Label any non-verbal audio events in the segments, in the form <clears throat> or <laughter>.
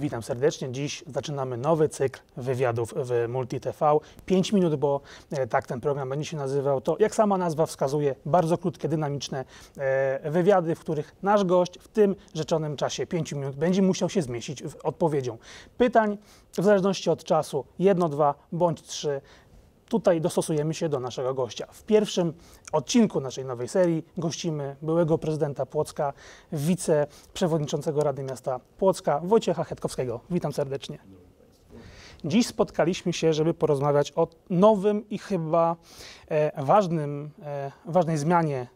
Witam serdecznie. Dziś zaczynamy nowy cykl wywiadów w Multi TV. 5 minut, bo e, tak ten program będzie się nazywał. To, jak sama nazwa wskazuje, bardzo krótkie, dynamiczne e, wywiady, w których nasz gość w tym rzeczonym czasie 5 minut będzie musiał się zmieścić w odpowiedzią pytań, w zależności od czasu, jedno, dwa bądź trzy Tutaj dostosujemy się do naszego gościa. W pierwszym odcinku naszej nowej serii gościmy byłego prezydenta Płocka, wiceprzewodniczącego Rady Miasta Płocka Wojciecha Hetkowskiego. Witam serdecznie. Dziś spotkaliśmy się, żeby porozmawiać o nowym i chyba e, ważnym, e, ważnej zmianie e,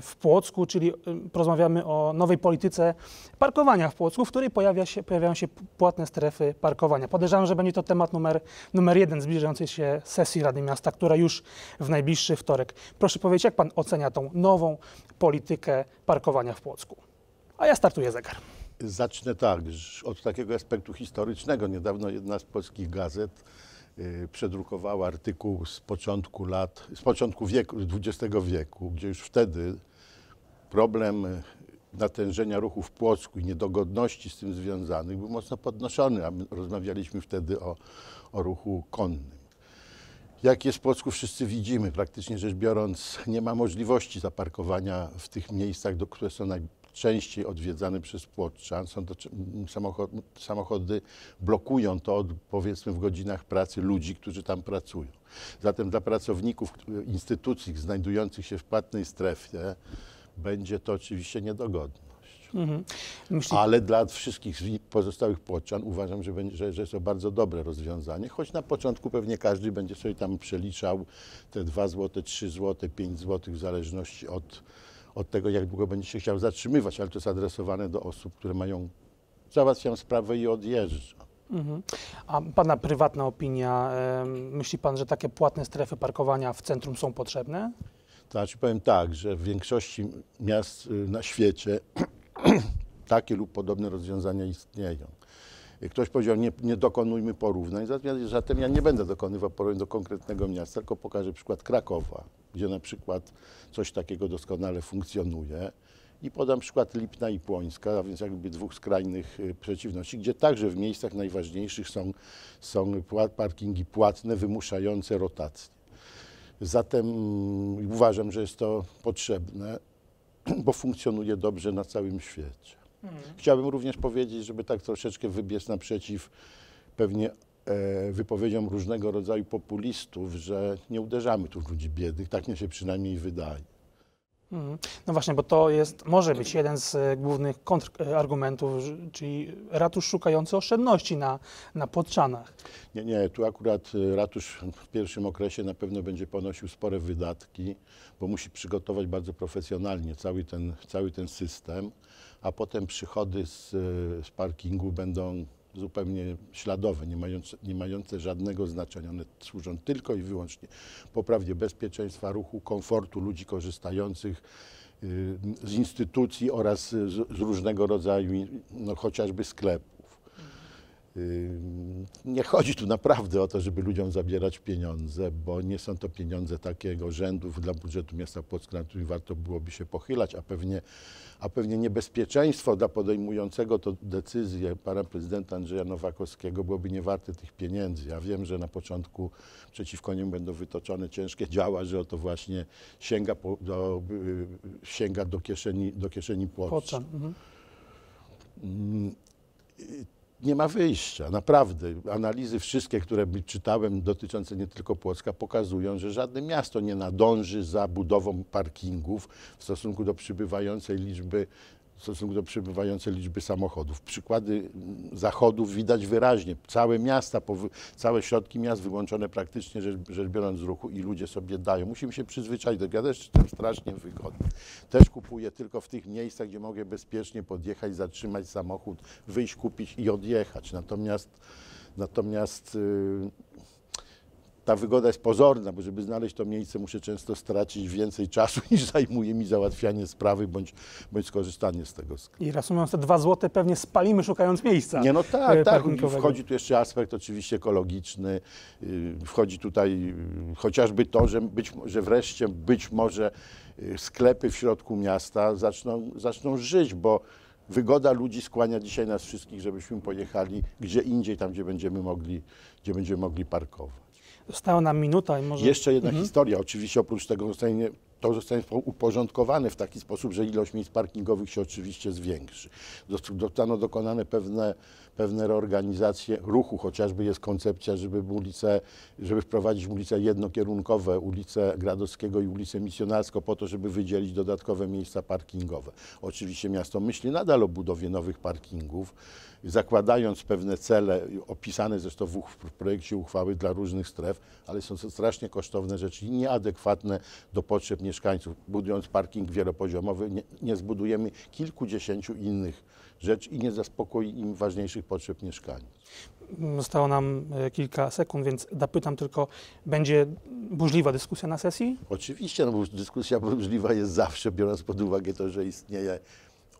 w Płocku, czyli porozmawiamy o nowej polityce parkowania w Płocku, w której pojawia się, pojawiają się płatne strefy parkowania. Podejrzewam, że będzie to temat numer, numer jeden zbliżającej się sesji Rady Miasta, która już w najbliższy wtorek. Proszę powiedzieć, jak Pan ocenia tą nową politykę parkowania w Płocku? A ja startuję zegar. Zacznę tak, od takiego aspektu historycznego. Niedawno jedna z polskich gazet y, przedrukowała artykuł z początku lat, z początku wieku, XX wieku, gdzie już wtedy problem y, natężenia ruchu w Płocku i niedogodności z tym związanych był mocno podnoszony, a my rozmawialiśmy wtedy o, o ruchu konnym. Jak jest w Płocku wszyscy widzimy, praktycznie rzecz biorąc nie ma możliwości zaparkowania w tych miejscach, do, które są naj, częściej odwiedzany przez Płotczan. Są to samochody, samochody blokują to od, powiedzmy w godzinach pracy ludzi, którzy tam pracują. Zatem dla pracowników instytucji znajdujących się w płatnej strefie będzie to oczywiście niedogodne. Mhm. Myśli... Ale dla wszystkich pozostałych płotczan uważam, że, będzie, że, że jest to bardzo dobre rozwiązanie, choć na początku pewnie każdy będzie sobie tam przeliczał te 2 zł, 3 zł, 5 zł w zależności od od tego, jak długo będzie się chciał zatrzymywać, ale to jest adresowane do osób, które mają, załatwiają sprawę i odjeżdżam. Mhm. A Pana prywatna opinia, myśli Pan, że takie płatne strefy parkowania w centrum są potrzebne? To znaczy powiem tak, że w większości miast y, na świecie <clears throat> takie lub podobne rozwiązania istnieją. Ktoś powiedział, nie, nie dokonujmy porównań, zatem ja nie będę dokonywał porównań do konkretnego miasta, tylko pokażę przykład Krakowa, gdzie na przykład coś takiego doskonale funkcjonuje. I podam przykład Lipna i Płońska, a więc jakby dwóch skrajnych y, przeciwności, gdzie także w miejscach najważniejszych są, są parkingi płatne wymuszające rotację. Zatem mm, uważam, że jest to potrzebne, bo funkcjonuje dobrze na całym świecie. Mhm. Chciałbym również powiedzieć, żeby tak troszeczkę wybiec naprzeciw pewnie e, wypowiedziom różnego rodzaju populistów, że nie uderzamy tu w ludzi biednych, tak mi się przynajmniej wydaje Mhm. No właśnie, bo to jest, może być jeden z e, głównych kontrargumentów, e, czyli ratusz szukający oszczędności na, na podczanach. Nie, nie, tu akurat e, ratusz w pierwszym okresie na pewno będzie ponosił spore wydatki, bo musi przygotować bardzo profesjonalnie cały ten, cały ten system, a potem przychody z, z parkingu będą zupełnie śladowe, nie mające, nie mające żadnego znaczenia. One służą tylko i wyłącznie poprawie bezpieczeństwa ruchu, komfortu ludzi korzystających y, z instytucji oraz z, z różnego rodzaju, no, chociażby sklepów. Y, nie chodzi tu naprawdę o to, żeby ludziom zabierać pieniądze, bo nie są to pieniądze takiego rzędów dla budżetu miasta Płocka, nad którym warto byłoby się pochylać, a pewnie, a pewnie niebezpieczeństwo dla podejmującego to decyzję pana prezydenta Andrzeja Nowakowskiego byłoby niewarte tych pieniędzy. Ja wiem, że na początku przeciwko nim będą wytoczone ciężkie działa, że oto właśnie sięga, po, do, y, sięga do kieszeni, do kieszeni nie ma wyjścia. Naprawdę, analizy wszystkie, które czytałem dotyczące nie tylko Płocka pokazują, że żadne miasto nie nadąży za budową parkingów w stosunku do przybywającej liczby w stosunku do przybywającej liczby samochodów. Przykłady zachodów widać wyraźnie. Całe miasta, całe środki miast wyłączone praktycznie rzecz, rzecz biorąc z ruchu i ludzie sobie dają. Musimy się przyzwyczaić do tego. Ja też jestem strasznie wygodny. Też kupuję tylko w tych miejscach, gdzie mogę bezpiecznie podjechać, zatrzymać samochód, wyjść, kupić i odjechać. Natomiast, natomiast yy, ta wygoda jest pozorna, bo żeby znaleźć to miejsce, muszę często stracić więcej czasu <laughs> niż zajmuje mi załatwianie sprawy bądź, bądź skorzystanie z tego. sklepu. I reasumując, te dwa złote pewnie spalimy szukając miejsca. Nie, no e, tak, tak. Wchodzi tu jeszcze aspekt oczywiście ekologiczny, y, wchodzi tutaj y, chociażby to, że, być, że wreszcie być może y, sklepy w środku miasta zaczną, zaczną żyć, bo wygoda ludzi skłania dzisiaj nas wszystkich, żebyśmy pojechali gdzie indziej, tam gdzie będziemy mogli, gdzie będziemy mogli parkować. Została nam minuta i może... Jeszcze jedna mhm. historia, oczywiście oprócz tego to zostanie uporządkowane w taki sposób, że ilość miejsc parkingowych się oczywiście zwiększy. Zostaną dokonane pewne, pewne reorganizacje ruchu, chociażby jest koncepcja, żeby, ulice, żeby wprowadzić ulice jednokierunkowe, ulicę Gradowskiego i ulicę Misjonarską, po to, żeby wydzielić dodatkowe miejsca parkingowe. Oczywiście miasto myśli nadal o budowie nowych parkingów, zakładając pewne cele opisane zresztą w, w projekcie uchwały dla różnych stref, ale są to strasznie kosztowne rzeczy i nieadekwatne do potrzeb mieszkańców, budując parking wielopoziomowy, nie, nie zbudujemy kilkudziesięciu innych rzeczy i nie zaspokoi im ważniejszych potrzeb mieszkańców. Zostało nam e, kilka sekund, więc zapytam tylko, będzie burzliwa dyskusja na sesji? Oczywiście, no bo dyskusja burzliwa jest zawsze, biorąc pod uwagę to, że istnieje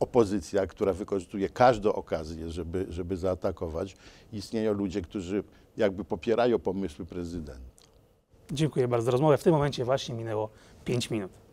opozycja, która wykorzystuje każdą okazję, żeby, żeby zaatakować. Istnieją ludzie, którzy jakby popierają pomysły prezydenta. Dziękuję bardzo za rozmowę. W tym momencie właśnie minęło 5 minut.